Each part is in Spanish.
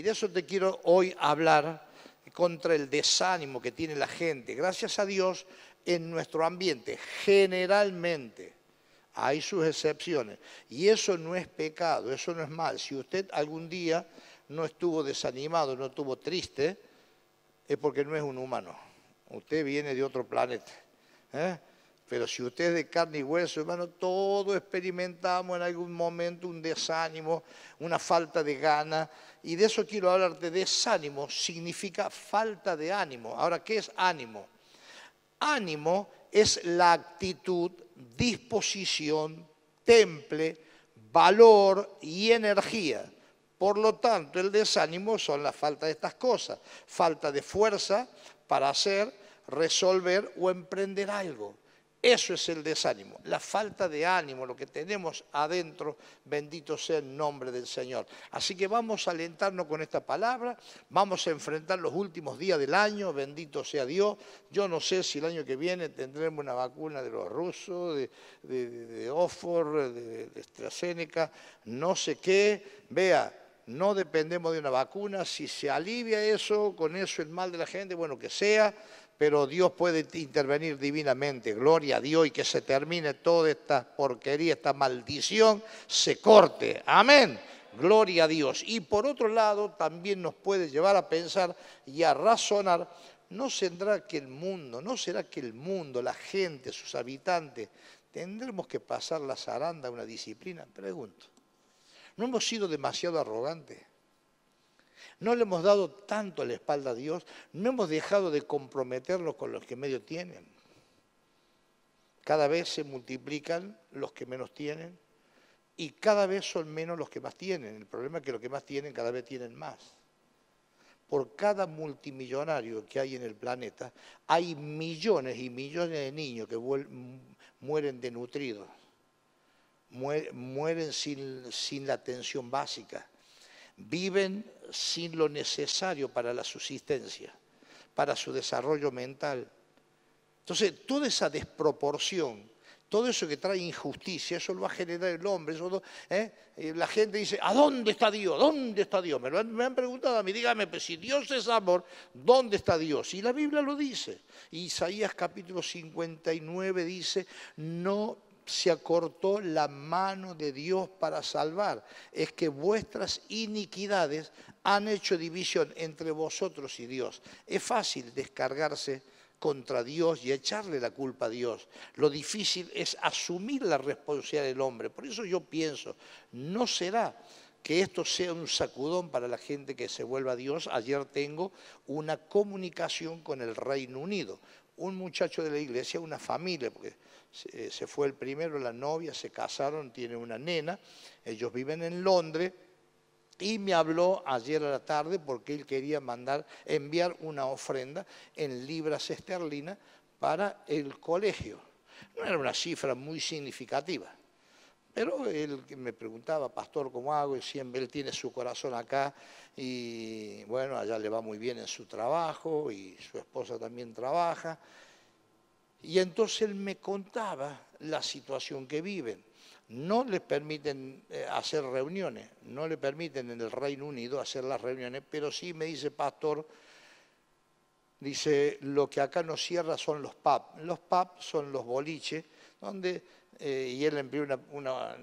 Y de eso te quiero hoy hablar contra el desánimo que tiene la gente. Gracias a Dios, en nuestro ambiente, generalmente, hay sus excepciones. Y eso no es pecado, eso no es mal. Si usted algún día no estuvo desanimado, no estuvo triste, es porque no es un humano. Usted viene de otro planeta. ¿eh? Pero si usted es de carne y hueso, hermano, todos experimentamos en algún momento un desánimo, una falta de gana. Y de eso quiero hablar, de desánimo significa falta de ánimo. Ahora, ¿qué es ánimo? Ánimo es la actitud, disposición, temple, valor y energía. Por lo tanto, el desánimo son la falta de estas cosas, falta de fuerza para hacer, resolver o emprender algo. Eso es el desánimo, la falta de ánimo, lo que tenemos adentro, bendito sea el nombre del Señor. Así que vamos a alentarnos con esta palabra, vamos a enfrentar los últimos días del año, bendito sea Dios. Yo no sé si el año que viene tendremos una vacuna de los rusos, de, de, de, de de AstraZeneca, no sé qué. Vea, no dependemos de una vacuna, si se alivia eso, con eso el mal de la gente, bueno, que sea, pero Dios puede intervenir divinamente. Gloria a Dios y que se termine toda esta porquería, esta maldición, se corte. Amén. Gloria a Dios. Y por otro lado, también nos puede llevar a pensar y a razonar, ¿no será que el mundo, no será que el mundo, la gente, sus habitantes, tendremos que pasar la zaranda a una disciplina? Pregunto. ¿No hemos sido demasiado arrogantes? No le hemos dado tanto la espalda a Dios, no hemos dejado de comprometerlos con los que medio tienen. Cada vez se multiplican los que menos tienen y cada vez son menos los que más tienen. El problema es que los que más tienen cada vez tienen más. Por cada multimillonario que hay en el planeta, hay millones y millones de niños que mueren denutridos, mueren sin la atención básica viven sin lo necesario para la subsistencia, para su desarrollo mental. Entonces, toda esa desproporción, todo eso que trae injusticia, eso lo va a generar el hombre. ¿eh? La gente dice, ¿a dónde está Dios? ¿Dónde está Dios? Me, han, preguntado a mí, dígame, pues, si Dios es amor, ¿dónde está Dios? Y la Biblia lo dice. Isaías capítulo 59 dice, no se acortó la mano de Dios para salvar. Es que vuestras iniquidades han hecho división entre vosotros y Dios. Es fácil descargarse contra Dios y echarle la culpa a Dios. Lo difícil es asumir la responsabilidad del hombre. Por eso yo pienso, no será que esto sea un sacudón para la gente que se vuelva a Dios. Ayer tengo una comunicación con el Reino Unido. Un muchacho de la iglesia, una familia, porque eh, se, fue el primero, la novia, se casaron, tiene una nena, ellos viven en Londres y me habló ayer a la tarde porque él quería mandar, enviar una ofrenda en libras esterlinas para el colegio. No era una cifra muy significativa. Pero él me preguntaba, pastor, ¿cómo hago? Y siempre él tiene su corazón acá y bueno, allá le va muy bien en su trabajo y su esposa también trabaja. Y entonces él me contaba la situación que viven. No les permiten eh, hacer reuniones, no le permiten en el Reino Unido hacer las reuniones, pero sí me dice, pastor, dice, lo que acá nos cierra son los PAP. Los PAP son los boliches, donde, eh, y él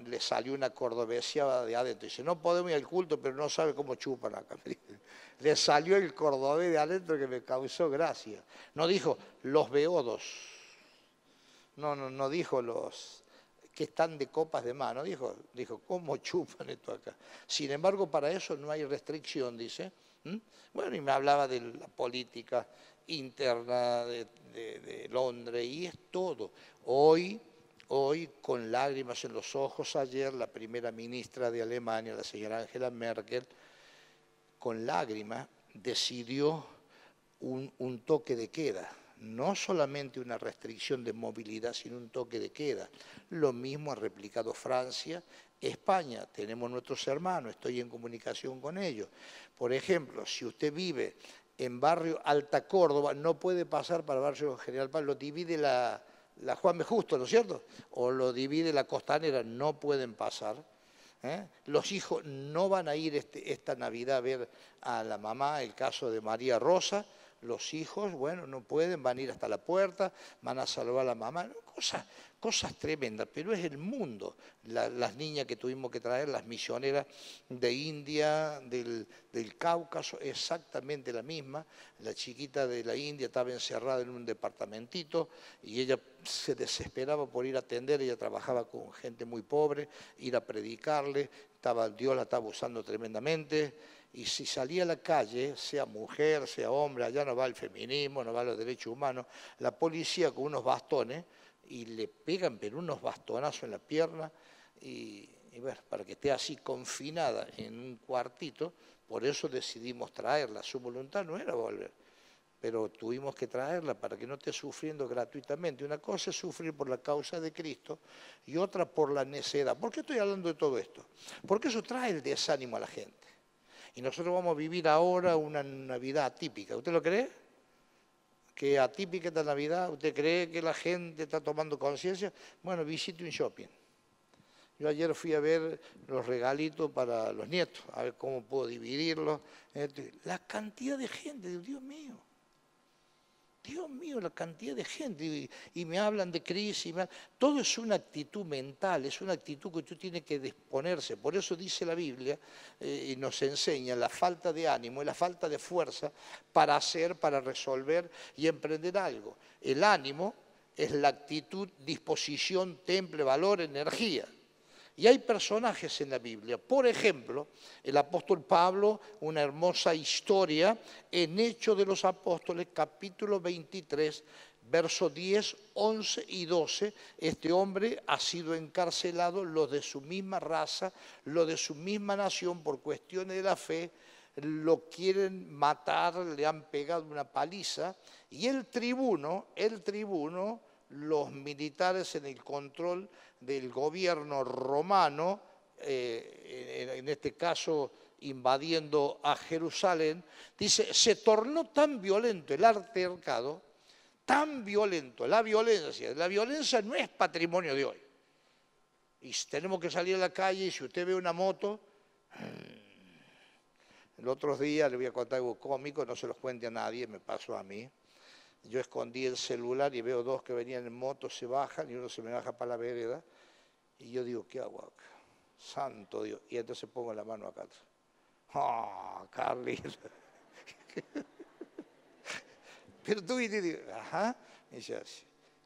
le salió una cordobeseada de adentro. Dice, no podemos ir al culto, pero no sabe cómo chupan acá. le salió el cordobés de adentro que me causó gracia. No dijo, los beodos no, no, no dijo los que están de copas de mano, dijo, ¿cómo chupan esto acá? Sin embargo, para eso no hay restricción, dice. Bueno, y me hablaba de la política interna de, Londres y es todo. Hoy, hoy, con lágrimas en los ojos, ayer la primera ministra de Alemania, la señora Angela Merkel, con lágrimas decidió un toque de queda no solamente una restricción de movilidad, sino un toque de queda. Lo mismo ha replicado Francia, España, tenemos nuestros hermanos, estoy en comunicación con ellos. Por ejemplo, si usted vive en barrio Alta Córdoba, no puede pasar para el barrio General Paz, lo divide la, Juan B. Justo, ¿no es cierto? O lo divide la Costanera, no pueden pasar. ¿eh? Los hijos no van a ir este, esta Navidad a ver a la mamá, el caso de María Rosa, los hijos, bueno, no pueden, van a ir hasta la puerta, van a salvar a la mamá, cosas, cosas tremendas, pero es el mundo. las niñas que tuvimos que traer, las misioneras de India, del, Cáucaso, exactamente la misma. La chiquita de la India estaba encerrada en un departamentito y ella se desesperaba por ir a atender, ella trabajaba con gente muy pobre, ir a predicarle, estaba, Dios la estaba usando tremendamente y si salía a la calle, sea mujer, sea hombre, allá no va el feminismo, no va los derechos humanos, la policía con unos bastones y le pegan pero unos bastonazos en la pierna y, para que esté así confinada en un cuartito, por eso decidimos traerla, su voluntad no era volver pero tuvimos que traerla para que no esté sufriendo gratuitamente. Una cosa es sufrir por la causa de Cristo y otra por la necedad. ¿Por qué estoy hablando de todo esto? Porque eso trae el desánimo a la gente. Y nosotros vamos a vivir ahora una Navidad atípica. ¿Usted lo cree? Que atípica esta Navidad, ¿usted cree que la gente está tomando conciencia? Bueno, visite un shopping. Yo ayer fui a ver los regalitos para los nietos, a ver cómo puedo dividirlos. La cantidad de gente, Dios mío. Dios mío, la cantidad de gente, y, me hablan de crisis, todo es una actitud mental, es una actitud que tú tienes que disponerse. Por eso dice la Biblia eh, y nos enseña la falta de ánimo y la falta de fuerza para hacer, para resolver y emprender algo. El ánimo es la actitud, disposición, temple, valor, energía. Y hay personajes en la Biblia, por ejemplo, el apóstol Pablo, una hermosa historia en Hechos de los Apóstoles, capítulo 23, verso 10, 11 y 12, este hombre ha sido encarcelado, los de su misma raza, los de su misma nación, por cuestiones de la fe, lo quieren matar, le han pegado una paliza, y el tribuno, el tribuno los militares en el control del gobierno romano, eh, en este caso invadiendo a Jerusalén, dice, se tornó tan violento el altercado, tan violento, la violencia, la violencia no es patrimonio de hoy. Y tenemos que salir a la calle y si usted ve una moto, mm, el otro día le voy a contar algo cómico, no se los cuente a nadie, me pasó a mí. Yo escondí el celular y veo dos que venían en moto, se bajan y uno se me baja para la vereda. Y yo digo, ¿qué hago Santo Dios. Y entonces pongo la mano acá ¡Ah, Carly! Pero tú y ajá. Y, ah,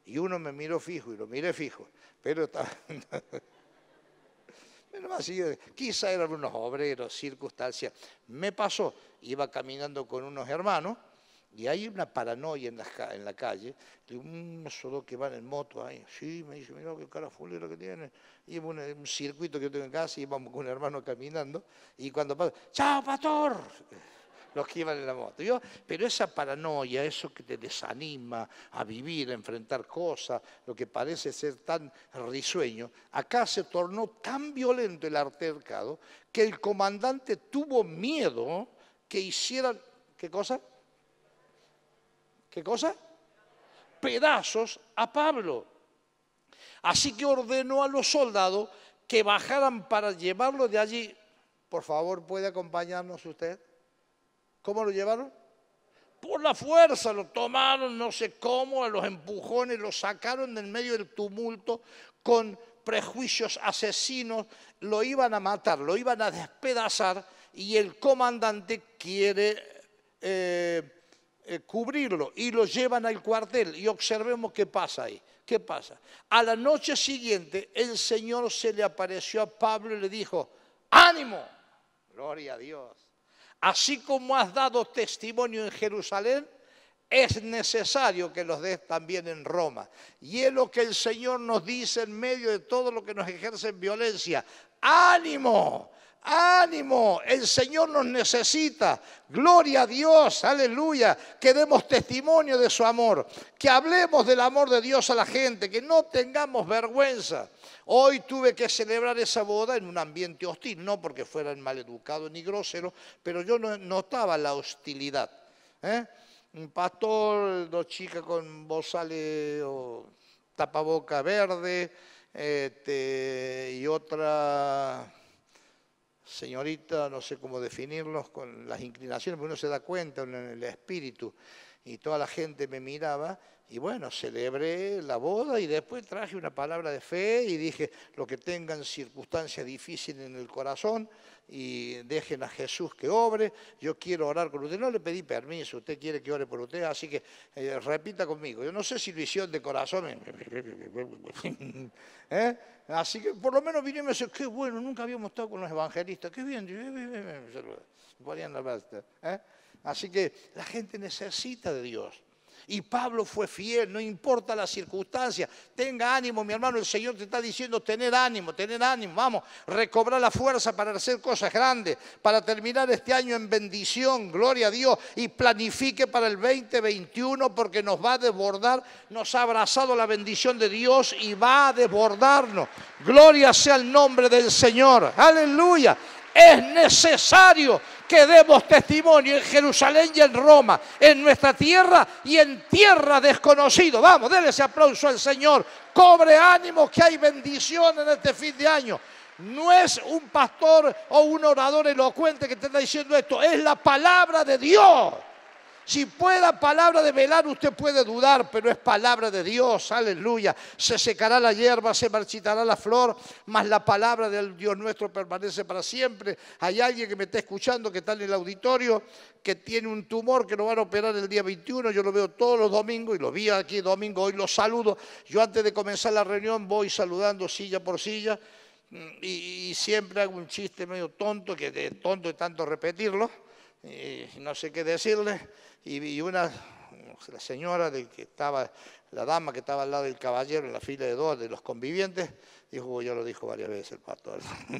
y uno me miró fijo y lo miré fijo. Pero estaba... quizá eran unos obreros, circunstancias. Me pasó, iba caminando con unos hermanos y hay una paranoia en la, calle, de unos dos que van en moto ahí, sí, me dice, mira qué cara fulera que tiene. Y un, un circuito que yo tengo en casa, y vamos con un hermano caminando, y cuando pasa, ¡chao, pastor! los que iban en la moto. pero esa paranoia, eso que te desanima a vivir, a enfrentar cosas, lo que parece ser tan risueño, acá se tornó tan violento el altercado que el comandante tuvo miedo que hicieran, ¿qué cosa? ¿Qué cosa? Pedazos a Pablo. Así que ordenó a los soldados que bajaran para llevarlo de allí. Por favor, ¿puede acompañarnos usted? ¿Cómo lo llevaron? Por la fuerza lo tomaron, no sé cómo, a los empujones, lo sacaron del medio del tumulto con prejuicios asesinos, lo iban a matar, lo iban a despedazar y el comandante quiere eh, eh, cubrirlo y lo llevan al cuartel y observemos qué pasa ahí. ¿Qué pasa? A la noche siguiente el Señor se le apareció a Pablo y le dijo, ánimo, gloria a Dios. Así como has dado testimonio en Jerusalén, es necesario que los des también en Roma. Y es lo que el Señor nos dice en medio de todo lo que nos ejerce en violencia. Ánimo, Ánimo, el Señor nos necesita. Gloria a Dios, aleluya. Que demos testimonio de su amor. Que hablemos del amor de Dios a la gente. Que no tengamos vergüenza. Hoy tuve que celebrar esa boda en un ambiente hostil. No porque fueran maleducados ni groseros, pero yo notaba la hostilidad. ¿eh? Un pastor, dos chicas con bozales o tapaboca verde. Este, y otra señorita, no sé cómo definirlos, con las inclinaciones, pero uno se da cuenta en el espíritu. Y toda la gente me miraba y bueno, celebré la boda y después traje una palabra de fe y dije, lo que tengan circunstancias difíciles en el corazón, y dejen a Jesús que obre. Yo quiero orar con usted. No le pedí permiso, usted quiere que ore por usted, así que eh, repita conmigo. Yo no sé si lo hicieron de corazón. ¿eh? ¿Eh? Así que por lo menos vino y me qué bueno, nunca habíamos estado con los evangelistas, qué bien. Así que la gente necesita de Dios. Y Pablo fue fiel, no importa las circunstancia Tenga ánimo, mi hermano, el Señor te está diciendo tener ánimo, tener ánimo, vamos, recobrar la fuerza para hacer cosas grandes, para terminar este año en bendición, gloria a Dios, y planifique para el 2021 porque nos va a desbordar, nos ha abrazado la bendición de Dios y va a desbordarnos. Gloria sea el nombre del Señor. Aleluya. Es necesario que demos testimonio en Jerusalén y en Roma, en nuestra tierra y en tierra desconocido. Vamos, déle ese aplauso al Señor. Cobre ánimo que hay bendición en este fin de año. No es un pastor o un orador elocuente que te está diciendo esto, es la palabra de Dios. Si pueda palabra de velar, usted puede dudar, pero es palabra de Dios, aleluya. Se secará la hierba, se marchitará la flor, mas la palabra del Dios nuestro permanece para siempre. Hay alguien que me está escuchando, que está en el auditorio, que tiene un tumor que lo van a operar el día 21. Yo lo veo todos los domingos y lo vi aquí domingo, hoy lo saludo. Yo antes de comenzar la reunión voy saludando silla por silla mm, y, y siempre hago un chiste medio tonto, que es tonto es tanto repetirlo y no sé qué decirle, y, una la señora de que estaba la dama que estaba al lado del caballero en la fila de dos de los convivientes, dijo, yo lo dijo varias veces el pastor,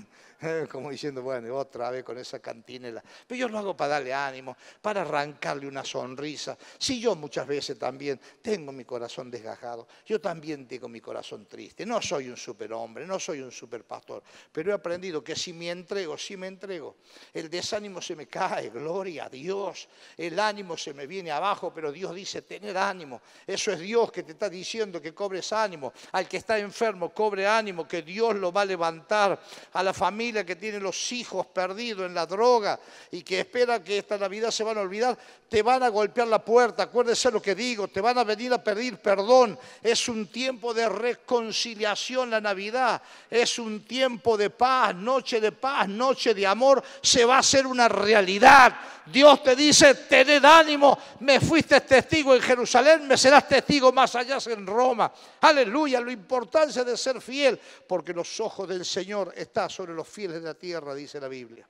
como diciendo, bueno, otra vez con esa cantinela. Pero yo lo hago para darle ánimo, para arrancarle una sonrisa. Si yo muchas veces también tengo mi corazón desgajado, yo también tengo mi corazón triste. No soy un superhombre, no soy un superpastor, pero he aprendido que si me entrego, si me entrego, el desánimo se me cae, gloria a Dios, el ánimo se me viene abajo, pero Dios dice, tener ánimo, eso es Dios que te está diciendo que cobres ánimo, al que está enfermo, cobre ánimo, que Dios lo va a levantar, a la familia que tiene los hijos perdidos en la droga y que espera que esta Navidad se van a olvidar, te van a golpear la puerta, acuérdese lo que digo, te van a venir a pedir perdón, es un tiempo de reconciliación la Navidad, es un tiempo de paz, noche de paz, noche de amor, se va a hacer una realidad. Dios te dice, tened ánimo, me fuiste testigo en Jerusalén, me serás testigo más allá en Roma. Aleluya, la importancia de ser fiel, porque los ojos del Señor están sobre los fieles de la tierra, dice la Biblia.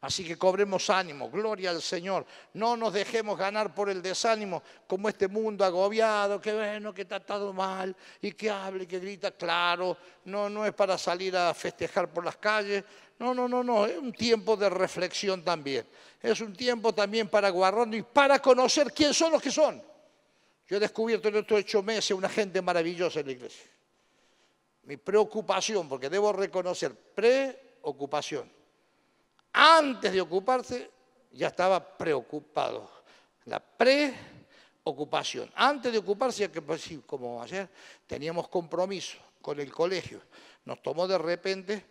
Así que cobremos ánimo, gloria al Señor. No nos dejemos ganar por el desánimo, como este mundo agobiado, que bueno, que todo mal, y que hable, que grita, claro. No, no es para salir a festejar por las calles. No, no, no, no. Es un tiempo de reflexión también. Es un tiempo también para guarrón y para conocer quiénes son los que son. Yo he descubierto en estos ocho meses una gente maravillosa en la iglesia. Mi preocupación, porque debo reconocer preocupación. Antes de ocuparse, ya estaba preocupado. La preocupación. Antes de ocuparse, que pues, como ayer, teníamos compromiso con el colegio. Nos tomó de repente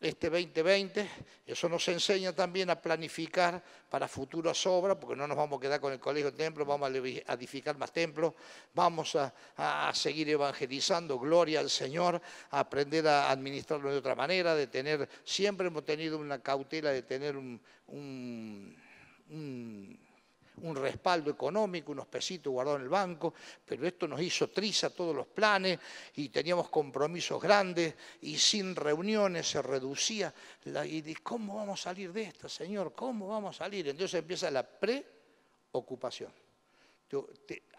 este 2020. Eso nos enseña también a planificar para futuras obras, porque no nos vamos a quedar con el Colegio Templo, vamos a edificar más templos, vamos a, seguir evangelizando, gloria al Señor, a aprender a administrarlo de otra manera, de tener, siempre hemos tenido una cautela de tener un un respaldo económico, unos pesitos guardados en el banco, pero esto nos hizo triza todos los planes y teníamos compromisos grandes y sin reuniones se reducía. y ¿Cómo vamos a salir de esto, Señor? ¿Cómo vamos a salir? Entonces empieza la preocupación.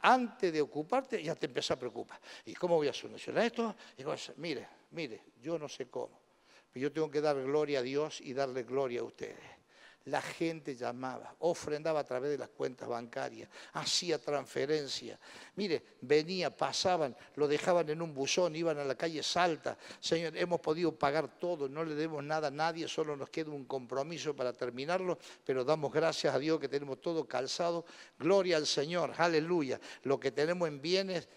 antes de ocuparte ya te empieza a preocupar. ¿Y cómo voy a solucionar esto? Y mire, mire, yo no sé cómo, pero yo tengo que dar gloria a Dios y darle gloria a ustedes. La gente llamaba, ofrendaba a través de las cuentas bancarias, hacía transferencias. Mire, venía, pasaban, lo dejaban en un buzón, iban a la calle Salta. Señor, hemos podido pagar todo, no le demos nada a nadie, solo nos queda un compromiso para terminarlo, pero damos gracias a Dios que tenemos todo calzado. Gloria al Señor, aleluya. Lo que tenemos en bienes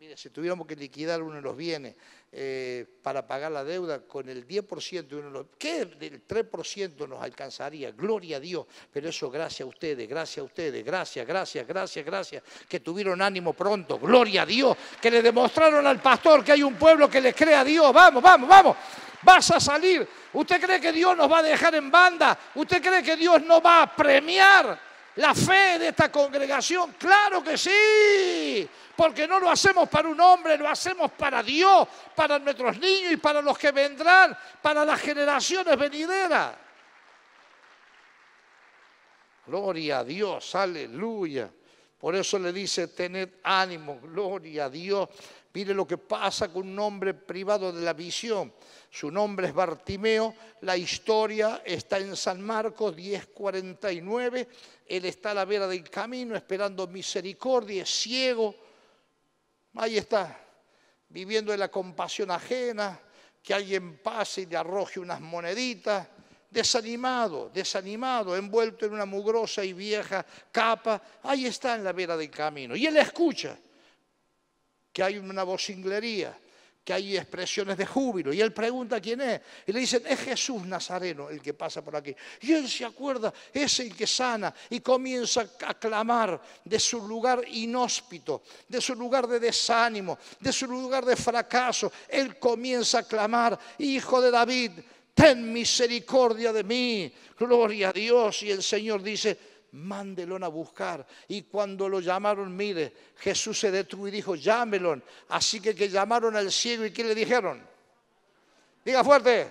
Mire, si tuviéramos que liquidar uno de los bienes eh, para pagar la deuda con el 10% de uno de los ¿qué? del 3% nos alcanzaría, gloria a Dios, pero eso gracias a ustedes, gracias a ustedes, gracias, gracias, gracias, gracias, que tuvieron ánimo pronto, gloria a Dios, que le demostraron al pastor que hay un pueblo que le cree a Dios, vamos, vamos, vamos, vas a salir. ¿Usted cree que Dios nos va a dejar en banda? ¿Usted cree que Dios no va a premiar? la fe de esta congregación? Claro que sí, porque no lo hacemos para un hombre, lo hacemos para Dios, para nuestros niños y para los que vendrán, para las generaciones venideras. Gloria a Dios, aleluya. Por eso le dice, tened ánimo, gloria a Dios, Mire lo que pasa con un hombre privado de la visión. Su nombre es Bartimeo. La historia está en San Marcos 10:49. Él está a la vera del camino esperando misericordia, es ciego. Ahí está, viviendo de la compasión ajena, que alguien pase y le arroje unas moneditas. Desanimado, desanimado, envuelto en una mugrosa y vieja capa. Ahí está en la vera del camino. Y él escucha que hay una vocinglería, que hay expresiones de júbilo. Y él pregunta quién es. Y le dicen, es Jesús Nazareno el que pasa por aquí. Y él se acuerda, es el que sana y comienza a clamar de su lugar inhóspito, de su lugar de desánimo, de su lugar de fracaso. Él comienza a clamar, hijo de David, ten misericordia de mí. Gloria a Dios. Y el Señor dice, mándelon a buscar. Y cuando lo llamaron, mire, Jesús se detuvo y dijo, llámelon. Así que que llamaron al ciego y ¿qué le dijeron? Diga fuerte,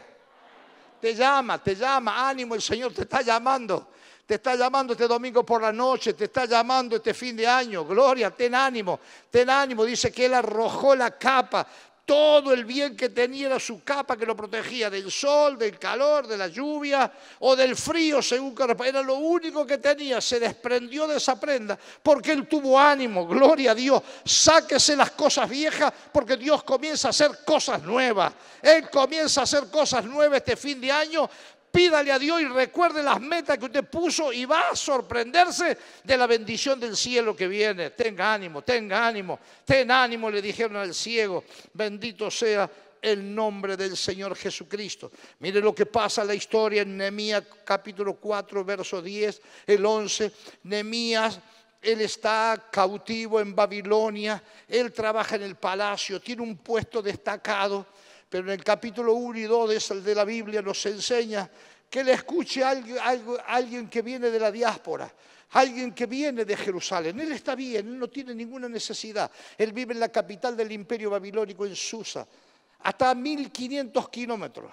te llama, te llama, ánimo, el Señor te está llamando. Te está llamando este domingo por la noche, te está llamando este fin de año. Gloria, ten ánimo, ten ánimo. Dice que Él arrojó la capa, todo el bien que tenía era su capa que lo protegía del sol, del calor, de la lluvia o del frío, según que era lo único que tenía. Se desprendió de esa prenda porque él tuvo ánimo. Gloria a Dios. Sáquese las cosas viejas porque Dios comienza a hacer cosas nuevas. Él comienza a hacer cosas nuevas este fin de año pídale a Dios y recuerde las metas que usted puso y va a sorprenderse de la bendición del cielo que viene. Tenga ánimo, tenga ánimo, ten ánimo, le dijeron al ciego, bendito sea el nombre del Señor Jesucristo. Mire lo que pasa en la historia en Nehemías capítulo 4, verso 10, el 11. Nehemías él está cautivo en Babilonia, él trabaja en el palacio, tiene un puesto destacado pero en el capítulo 1 y 2 de, la Biblia nos enseña que le escuche alguien, alguien que viene de la diáspora, alguien que viene de Jerusalén. Él está bien, él no tiene ninguna necesidad. Él vive en la capital del imperio babilónico, en Susa, hasta 1500 kilómetros.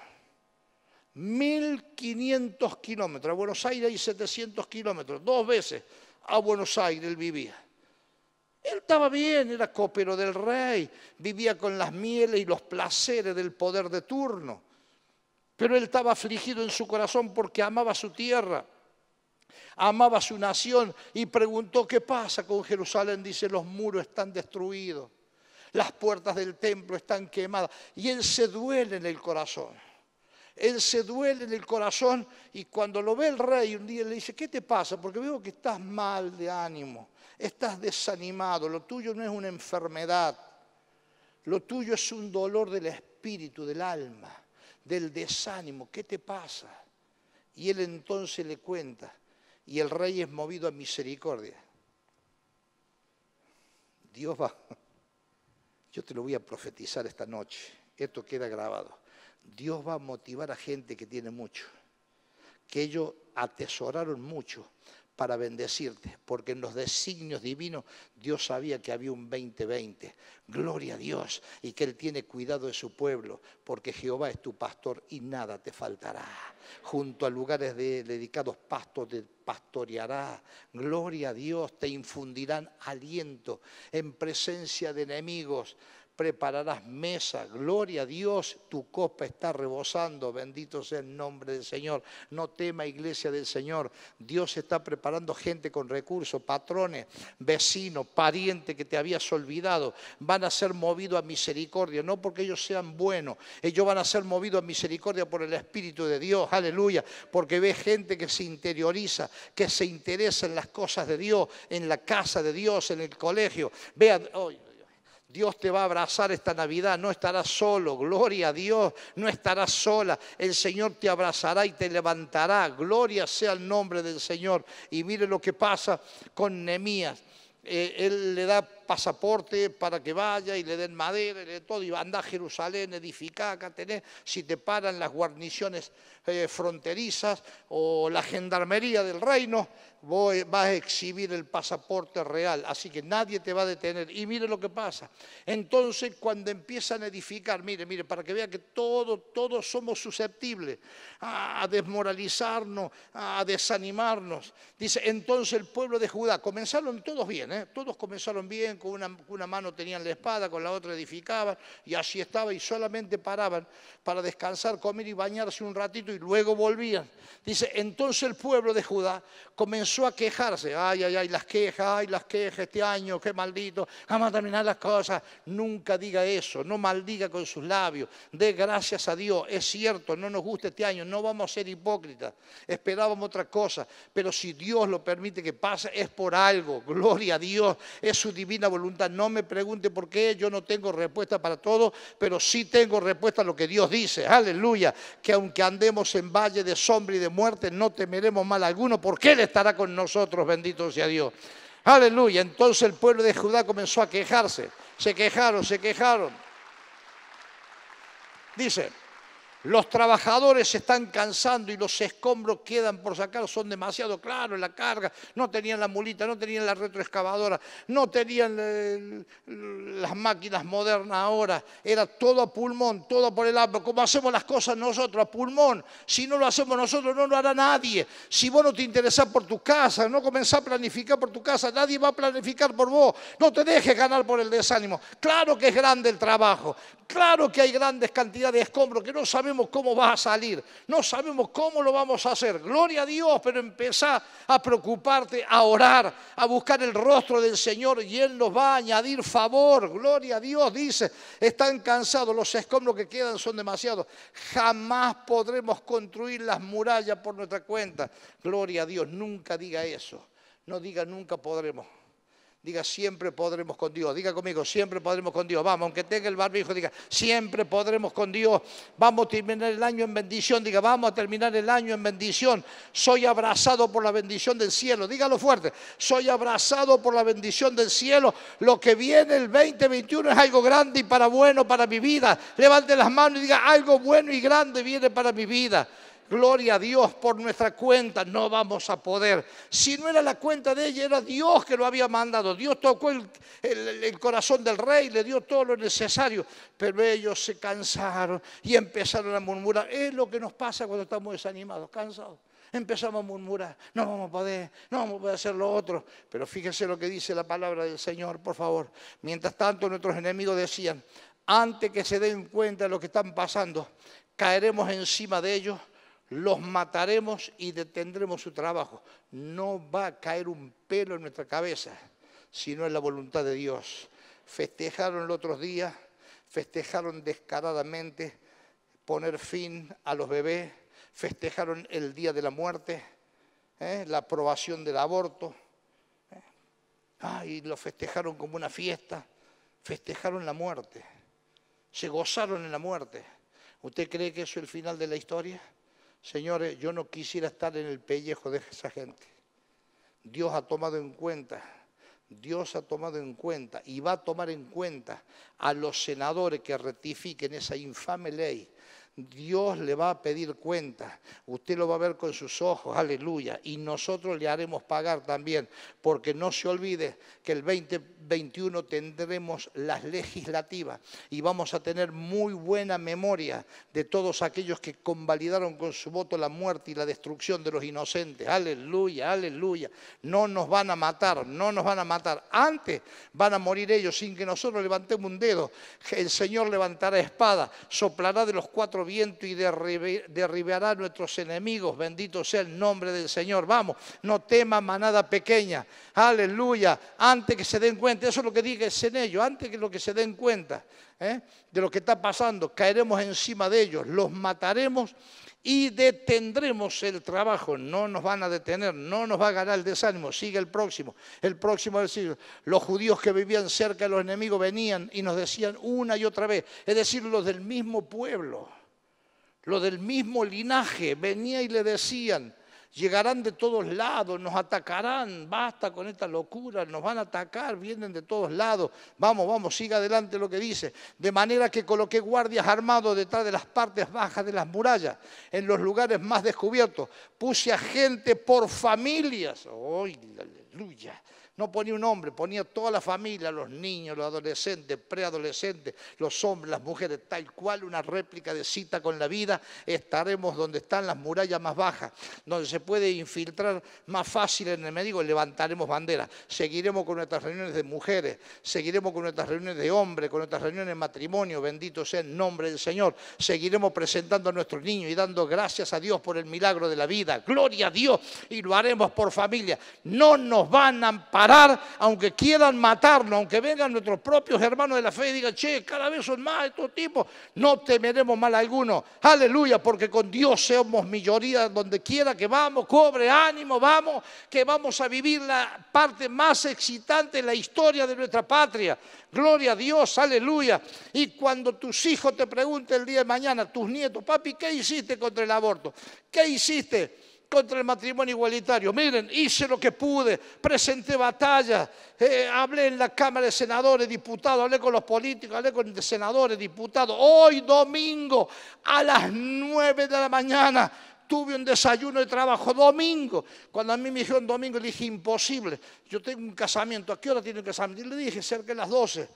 1500 kilómetros. A Buenos Aires hay 700 kilómetros, dos veces a Buenos Aires él vivía. Él estaba bien, era copero del rey, vivía con las mieles y los placeres del poder de turno. Pero él estaba afligido en su corazón porque amaba su tierra, amaba su nación y preguntó, ¿qué pasa con Jerusalén? Dice, los muros están destruidos, las puertas del templo están quemadas. Y él se duele en el corazón. Él se duele en el corazón y cuando lo ve el rey un día le dice, ¿qué te pasa? Porque veo que estás mal de ánimo estás desanimado, lo tuyo no es una enfermedad, lo tuyo es un dolor del espíritu, del alma, del desánimo, ¿qué te pasa? Y él entonces le cuenta, y el rey es movido a misericordia. Dios va, yo te lo voy a profetizar esta noche, esto queda grabado. Dios va a motivar a gente que tiene mucho, que ellos atesoraron mucho, para bendecirte, porque en los designios divinos Dios sabía que había un 2020. Gloria a Dios y que Él tiene cuidado de su pueblo, porque Jehová es tu pastor y nada te faltará. Junto a lugares de, dedicados pastos te pastoreará. Gloria a Dios, te infundirán aliento en presencia de enemigos prepararás mesa, gloria a Dios, tu copa está rebosando, bendito sea el nombre del Señor. No tema iglesia del Señor, Dios está preparando gente con recursos, patrones, vecinos, parientes que te habías olvidado, van a ser movidos a misericordia, no porque ellos sean buenos, ellos van a ser movidos a misericordia por el Espíritu de Dios, aleluya, porque ve gente que se interioriza, que se interesa en las cosas de Dios, en la casa de Dios, en el colegio. Vean, hoy. Dios te va a abrazar esta Navidad, no estarás solo, gloria a Dios, no estarás sola. El Señor te abrazará y te levantará, gloria sea el nombre del Señor. Y mire lo que pasa con Nehemías. Eh, él le da pasaporte para que vaya y le den madera y le todo, y anda a Jerusalén, edificar, acá tenés, si te paran las guarniciones eh, fronterizas o la gendarmería del reino, vas a exhibir el pasaporte real, así que nadie te va a detener. Y mire lo que pasa. Entonces, cuando empiezan a edificar, mire, mire, para que vea que todos, todos somos susceptibles a, desmoralizarnos, a desanimarnos. Dice, entonces el pueblo de Judá, comenzaron todos bien, ¿eh? todos comenzaron bien, con una, mano tenían la espada, con la otra edificaban, y así estaba, y solamente paraban para descansar, comer y bañarse un ratito, y luego volvían. Dice, entonces el pueblo de Judá comenzó a quejarse, ay, ay, ay, las quejas, ay, las quejas este año, qué maldito, vamos a terminar las cosas. Nunca diga eso, no maldiga con sus labios, dé gracias a Dios, es cierto, no nos gusta este año, no vamos a ser hipócritas, esperábamos otra cosa, pero si Dios lo permite que pase, es por algo, gloria a Dios, es su divina voluntad. No me pregunte por qué, yo no tengo respuesta para todo, pero sí tengo respuesta a lo que Dios dice. Aleluya, que aunque andemos en valle de sombra y de muerte, no temeremos mal alguno, porque Él estará con nosotros, bendito sea Dios. Aleluya, entonces el pueblo de Judá comenzó a quejarse. Se quejaron, se quejaron. Dice, los trabajadores se están cansando y los escombros quedan por sacar, son demasiado claros la carga, no tenían la mulita, no tenían la retroexcavadora, no tenían eh, las máquinas modernas ahora, era todo a pulmón, todo por el agua, como hacemos las cosas nosotros, a pulmón. Si no lo hacemos nosotros, no lo hará nadie. Si vos no te interesás por tu casa, no comenzás a planificar por tu casa, nadie va a planificar por vos, no te dejes ganar por el desánimo. Claro que es grande el trabajo, claro que hay grandes cantidades de escombros que no sabemos sabemos cómo va a salir, no sabemos cómo lo vamos a hacer. Gloria a Dios, pero empezá a preocuparte, a orar, a buscar el rostro del Señor y Él nos va a añadir favor. Gloria a Dios, dice, están cansados, los escombros que quedan son demasiados. Jamás podremos construir las murallas por nuestra cuenta. Gloria a Dios, nunca diga eso. No diga nunca podremos Diga, siempre podremos con Dios. Diga conmigo, siempre podremos con Dios. Vamos, aunque tenga el barbijo, diga, siempre podremos con Dios. Vamos a terminar el año en bendición. Diga, vamos a terminar el año en bendición. Soy abrazado por la bendición del cielo. Dígalo fuerte. Soy abrazado por la bendición del cielo. Lo que viene el 2021 es algo grande y para bueno para mi vida. Levante las manos y diga, algo bueno y grande viene para mi vida. Gloria a Dios por nuestra cuenta, no vamos a poder. Si no era la cuenta de ella, era Dios que lo había mandado. Dios tocó el, corazón del rey, le dio todo lo necesario. Pero ellos se cansaron y empezaron a murmurar. Es lo que nos pasa cuando estamos desanimados, cansados. Empezamos a murmurar, no vamos a poder, no vamos a poder hacer lo otro. Pero fíjese lo que dice la palabra del Señor, por favor. Mientras tanto, nuestros enemigos decían, antes que se den cuenta de lo que están pasando, caeremos encima de ellos los mataremos y detendremos su trabajo. No va a caer un pelo en nuestra cabeza, sino en la voluntad de Dios. Festejaron el otro día, festejaron descaradamente poner fin a los bebés, festejaron el día de la muerte, ¿eh? la aprobación del aborto, ¿eh? y lo festejaron como una fiesta, festejaron la muerte, se gozaron en la muerte. ¿Usted cree que eso es el final de la historia? Señores, yo no quisiera estar en el pellejo de esa gente. Dios ha tomado en cuenta, Dios ha tomado en cuenta y va a tomar en cuenta a los senadores que rectifiquen esa infame ley Dios le va a pedir cuenta. Usted lo va a ver con sus ojos, aleluya. Y nosotros le haremos pagar también, porque no se olvide que el 2021 tendremos las legislativas y vamos a tener muy buena memoria de todos aquellos que convalidaron con su voto la muerte y la destrucción de los inocentes. Aleluya, aleluya. No nos van a matar, no nos van a matar. Antes van a morir ellos sin que nosotros levantemos un dedo. El Señor levantará espada, soplará de los cuatro viento y derribará a nuestros enemigos. Bendito sea el nombre del Señor. Vamos, no temas manada pequeña. Aleluya. Antes que se den cuenta, eso es lo que diga en ellos, antes que lo que se den cuenta ¿eh? de lo que está pasando, caeremos encima de ellos, los mataremos y detendremos el trabajo. No nos van a detener, no nos va a ganar el desánimo. Sigue el próximo. El próximo es decir, los judíos que vivían cerca de los enemigos venían y nos decían una y otra vez, es decir, los del mismo pueblo. Lo del mismo linaje, venía y le decían, llegarán de todos lados, nos atacarán, basta con esta locura, nos van a atacar, vienen de todos lados, vamos, vamos, siga adelante lo que dice. De manera que coloqué guardias armados detrás de las partes bajas de las murallas, en los lugares más descubiertos, puse a gente por familias, ¡ay, aleluya! No ponía un hombre, ponía toda la familia, los niños, los adolescentes, preadolescentes, los hombres, las mujeres, tal cual una réplica de cita con la vida. Estaremos donde están las murallas más bajas, donde se puede infiltrar más fácil en el enemigo. Levantaremos banderas, seguiremos con nuestras reuniones de mujeres, seguiremos con nuestras reuniones de hombres, con nuestras reuniones de matrimonio. Bendito sea el nombre del Señor. Seguiremos presentando a nuestros niños y dando gracias a Dios por el milagro de la vida. Gloria a Dios y lo haremos por familia. No nos van a amparar aunque quieran matarnos, aunque vengan nuestros propios hermanos de la fe y digan, che, cada vez son más estos tipos, no temeremos mal alguno. Aleluya, porque con Dios seamos mayoría donde quiera que vamos, cobre ánimo, vamos, que vamos a vivir la parte más excitante En la historia de nuestra patria. Gloria a Dios, aleluya. Y cuando tus hijos te pregunten el día de mañana, tus nietos, papi, ¿qué hiciste contra el aborto? ¿Qué hiciste? contra el matrimonio igualitario. Miren, hice lo que pude, presenté batalla, eh, hablé en la Cámara de Senadores, diputados, hablé con los políticos, hablé con senadores, diputados. Hoy domingo a las 9 de la mañana tuve un desayuno de trabajo domingo. Cuando a mí me dijeron domingo, le dije imposible. Yo tengo un casamiento. ¿A qué hora tiene que casamiento? Y le dije cerca de las 12.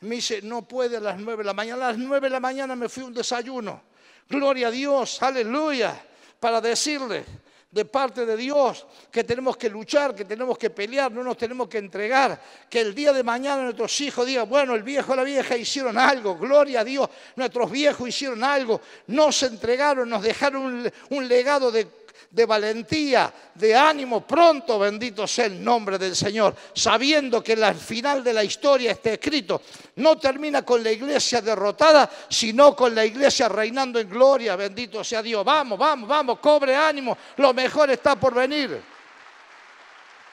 Me dice, no puede a las 9 de la mañana. A las 9 de la mañana me fui a un desayuno. Gloria a Dios, aleluya. Para decirle, de parte de Dios, que tenemos que luchar, que tenemos que pelear, no nos tenemos que entregar, que el día de mañana nuestros hijos digan, bueno, el viejo o la vieja hicieron algo, gloria a Dios, nuestros viejos hicieron algo, nos entregaron, nos dejaron un legado de de valentía, de ánimo pronto, bendito sea el nombre del Señor, sabiendo que el final de la historia está escrito, no termina con la iglesia derrotada, sino con la iglesia reinando en gloria, bendito sea Dios. Vamos, vamos, vamos, cobre ánimo, lo mejor está por venir.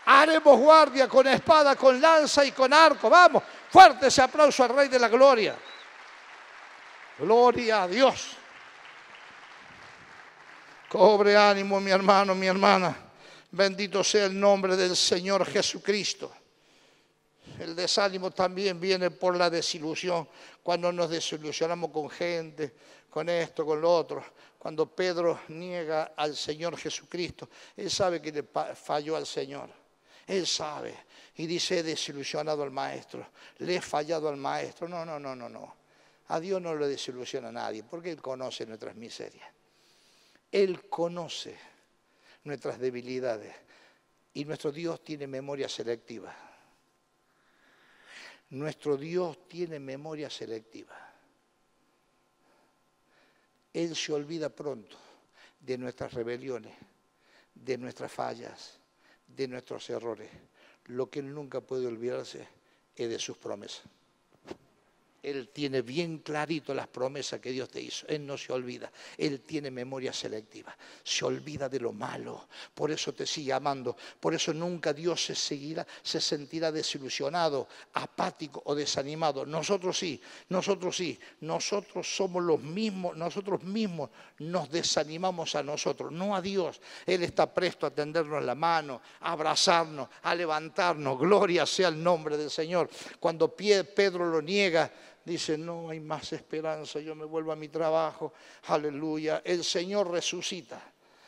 Haremos guardia con espada, con lanza y con arco. Vamos, fuerte ese aplauso al Rey de la Gloria. Gloria a Dios. Cobre ánimo, mi hermano, mi hermana. Bendito sea el nombre del Señor Jesucristo. El desánimo también viene por la desilusión, cuando nos desilusionamos con gente, con esto, con lo otro. Cuando Pedro niega al Señor Jesucristo, él sabe que le falló al Señor. Él sabe y dice, he desilusionado al maestro, le he fallado al maestro. No, no, no, no, no. A Dios no le desilusiona nadie, porque Él conoce nuestras miserias. Él conoce nuestras debilidades y nuestro Dios tiene memoria selectiva. Nuestro Dios tiene memoria selectiva. Él se olvida pronto de nuestras rebeliones, de nuestras fallas, de nuestros errores. Lo que Él nunca puede olvidarse es de sus promesas. Él tiene bien clarito las promesas que Dios te hizo. Él no se olvida. Él tiene memoria selectiva. Se olvida de lo malo. Por eso te sigue amando. Por eso nunca Dios se, seguirá, se sentirá desilusionado, apático o desanimado. Nosotros sí, nosotros sí. Nosotros somos los mismos. Nosotros mismos nos desanimamos a nosotros, no a Dios. Él está presto a tendernos la mano, a abrazarnos, a levantarnos. Gloria sea el nombre del Señor. Cuando Pedro lo niega, dice, no hay más esperanza, yo me vuelvo a mi trabajo, aleluya, el Señor resucita.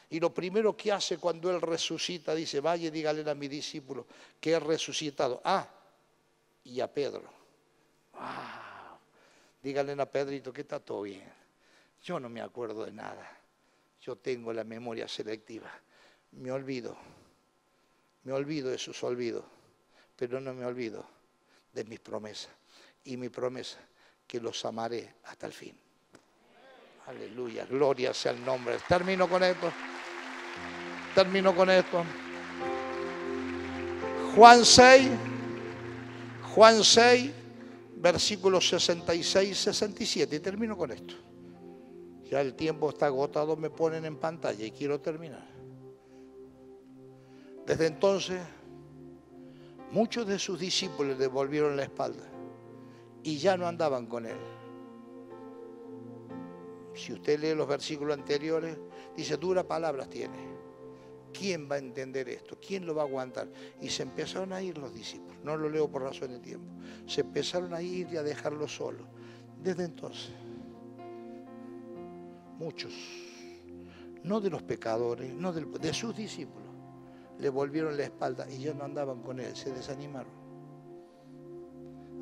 Y lo primero que hace cuando Él resucita, dice, vaya y dígale a mi discípulo que ha resucitado. Ah, y a Pedro. ¡Wow! dígale a Pedrito que está todo bien. Yo no me acuerdo de nada. Yo tengo la memoria selectiva. Me olvido. Me olvido de sus olvidos. Pero no me olvido de mis promesas. Y mi promesa que los amaré hasta el fin. Aleluya, gloria sea el nombre. Termino con esto. Termino con esto. Juan 6, Juan 6, versículos 66 y 67. Y termino con esto. Ya el tiempo está agotado, me ponen en pantalla y quiero terminar. Desde entonces, muchos de sus discípulos le devolvieron la espalda y ya no andaban con él. Si usted lee los versículos anteriores, dice, duras palabras tiene. ¿Quién va a entender esto? ¿Quién lo va a aguantar? Y se empezaron a ir los discípulos. No lo leo por razón de tiempo. Se empezaron a ir y a dejarlo solo. Desde entonces, muchos, no de los pecadores, no de sus discípulos, le volvieron la espalda y ya no andaban con él, se desanimaron.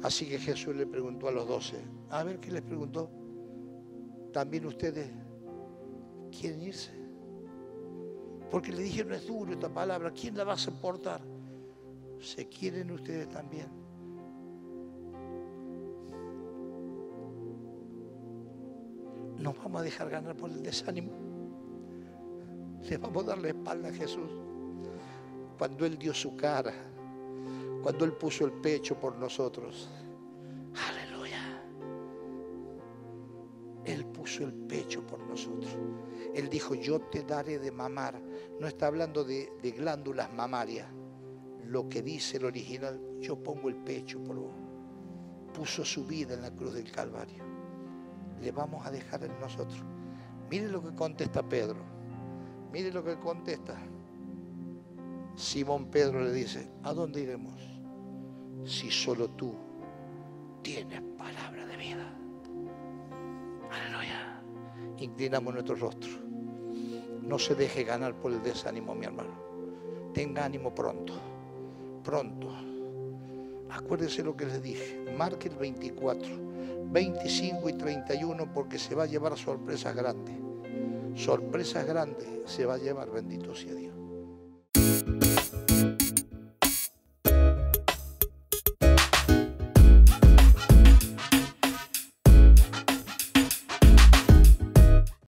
Así que Jesús le preguntó a los doce, a ver qué les preguntó, también ustedes quieren irse. Porque le dije, no es duro esta palabra, ¿quién la va a soportar? Se quieren ustedes también. Nos vamos a dejar ganar por el desánimo. Le vamos a dar la espalda a Jesús. Cuando Él dio su cara cuando Él puso el pecho por nosotros. Aleluya. Él puso el pecho por nosotros. Él dijo, yo te daré de mamar. No está hablando de, glándulas mamarias. Lo que dice el original, yo pongo el pecho por vos. Puso su vida en la cruz del Calvario. Le vamos a dejar en nosotros. Mire lo que contesta Pedro. Mire lo que contesta. Simón Pedro le dice, ¿a dónde iremos? Si solo tú tienes palabra de vida. Aleluya. Inclinamos nuestro rostro. No se deje ganar por el desánimo, mi hermano. Tenga ánimo pronto. Pronto. Acuérdense lo que les dije. Marque el 24, 25 y 31 porque se va a llevar sorpresas grandes. Sorpresas grandes se va a llevar, bendito sea Dios.